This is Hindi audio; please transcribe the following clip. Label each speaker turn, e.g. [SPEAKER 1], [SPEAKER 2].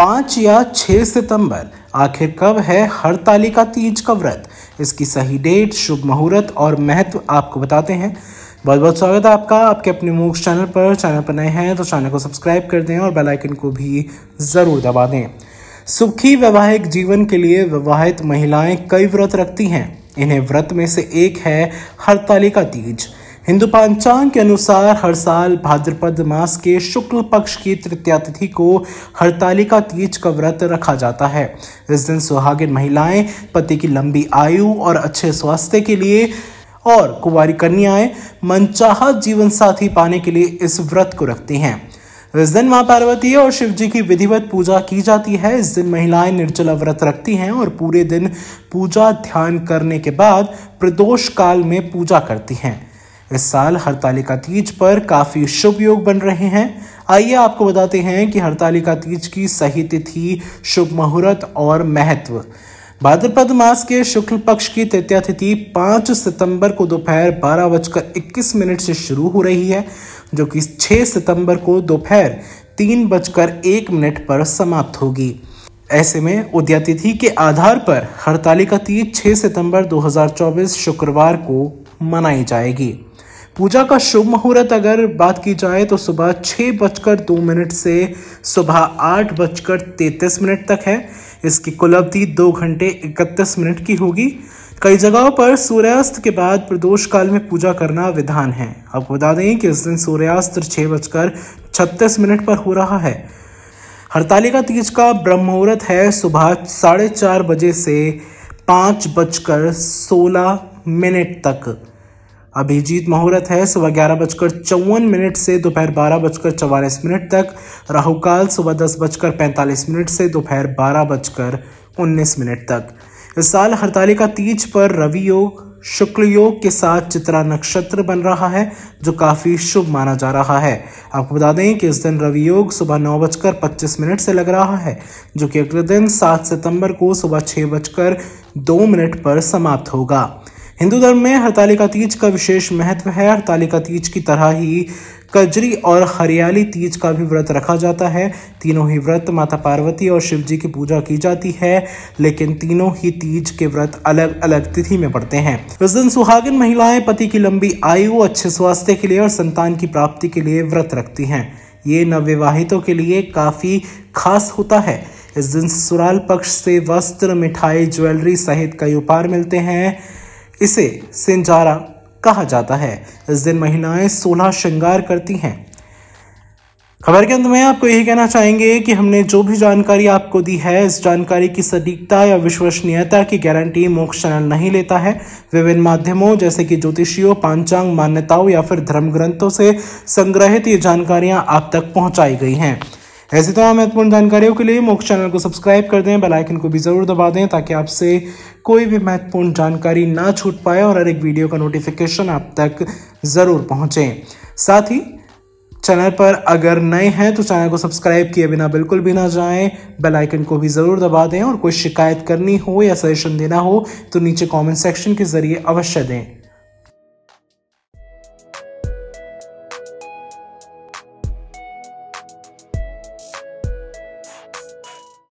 [SPEAKER 1] पाँच या छः सितंबर आखिर कब है हरतालिका तीज का व्रत इसकी सही डेट शुभ मुहूर्त और महत्व आपको बताते हैं बहुत बहुत स्वागत है आपका आपके अपने मूव चैनल पर चैनल पर नए हैं तो चैनल को सब्सक्राइब कर दें और बेल आइकन को भी ज़रूर दबा दें सुखी वैवाहिक जीवन के लिए विवाहित महिलाएं कई व्रत रखती हैं इन्हें व्रत में से एक है हरतालिका तीज हिंदू पंचांग के अनुसार हर साल भाद्रपद मास के शुक्ल पक्ष की तृतीया तिथि को हड़तालिका तीज का व्रत रखा जाता है इस दिन सुहागिन महिलाएं पति की लंबी आयु और अच्छे स्वास्थ्य के लिए और कुंवारी कन्याएं मनचाहा जीवन साथी पाने के लिए इस व्रत को रखती हैं इस दिन माँ पार्वती और शिव जी की विधिवत पूजा की जाती है इस दिन महिलाएं निर्जला व्रत रखती हैं और पूरे दिन पूजा ध्यान करने के बाद प्रदोष काल में पूजा करती हैं इस साल हरतालिका तीज पर काफ़ी शुभ योग बन रहे हैं आइए आपको बताते हैं कि हरतालिका तीज की सही तिथि शुभ मुहूर्त और महत्व भाद्रपद मास के शुक्ल पक्ष की तृतीया तिथि 5 सितंबर को दोपहर बारह बजकर इक्कीस मिनट से शुरू हो रही है जो कि 6 सितंबर को दोपहर तीन बजकर एक मिनट पर समाप्त होगी ऐसे में उदया तिथि के आधार पर हड़तालिका तीज 6 सितंबर 2024 शुक्रवार को मनाई जाएगी पूजा का शुभ मुहूर्त अगर बात की जाए तो सुबह छः बजकर दो मिनट से सुबह आठ बजकर तैंतीस मिनट तक है इसकी कुल अवधि दो घंटे इकतीस मिनट की होगी कई जगहों पर सूर्यास्त के बाद प्रदोष काल में पूजा करना विधान है आपको बता दें कि इस दिन सूर्यास्त छः बजकर छत्तीस मिनट पर हो रहा है हड़तालिका तीज का ब्रह्म मुहूर्त है सुबह साढ़े चार बजे से पाँच बजकर सोलह मिनट तक अभिजीत मुहूर्त है सुबह ग्यारह बजकर चौवन मिनट से दोपहर बारह बजकर चवालीस मिनट तक राहुकाल सुबह दस बजकर पैंतालीस मिनट से दोपहर बारह बजकर उन्नीस मिनट तक इस साल हरतालिका तीज पर रवि योग शुक्ल योग के साथ चित्रा नक्षत्र बन रहा है जो काफ़ी शुभ माना जा रहा है आपको बता दें कि इस दिन रवि योग सुबह नौ बजकर पच्चीस मिनट से लग रहा है जो कि अगले दिन सात सितंबर को सुबह छः बजकर दो मिनट पर समाप्त होगा हिंदू धर्म में हरतालिका तीज का विशेष महत्व है हरतालिका तीज की तरह ही कजरी और हरियाली तीज का भी व्रत रखा जाता है तीनों ही व्रत माता पार्वती और शिव जी की पूजा की जाती है लेकिन तीनों ही तीज के व्रत अलग अलग तिथि में पड़ते हैं इस दिन सुहागिन महिलाएं पति की लंबी आयु अच्छे स्वास्थ्य के लिए और संतान की प्राप्ति के लिए व्रत रखती हैं ये नवविवाहितों के लिए काफ़ी खास होता है इस दिन ससुराल पक्ष से वस्त्र मिठाई ज्वेलरी सहित कई उपहार मिलते हैं इसे सिंजारा कहा जाता है इस दिन महिलाएं सोलह श्रृंगार करती हैं खबर के अंत में आपको यही कहना चाहेंगे कि हमने जो भी जानकारी आपको दी है इस जानकारी की सटीकता या विश्वसनीयता की गारंटी मोक्ष चैनल नहीं लेता है विभिन्न माध्यमों जैसे कि ज्योतिषियों पांचांग मान्यताओं या फिर धर्म ग्रंथों से संग्रहित ये जानकारियां आप तक पहुंचाई गई हैं ऐसी तमाम महत्वपूर्ण जानकारियों के लिए मोक्ष चैनल को सब्सक्राइब कर दें बेल आइकन को भी ज़रूर दबा दें ताकि आपसे कोई भी महत्वपूर्ण जानकारी ना छूट पाए और हर एक वीडियो का नोटिफिकेशन आप तक ज़रूर पहुँचें साथ ही चैनल पर अगर नए हैं तो चैनल को सब्सक्राइब किए बिना बिल्कुल भी ना जाएं बेल आइकन को भी ज़रूर दबा दें और कोई शिकायत करनी हो या सजेशन देना हो तो नीचे कमेंट सेक्शन के ज़रिए अवश्य दें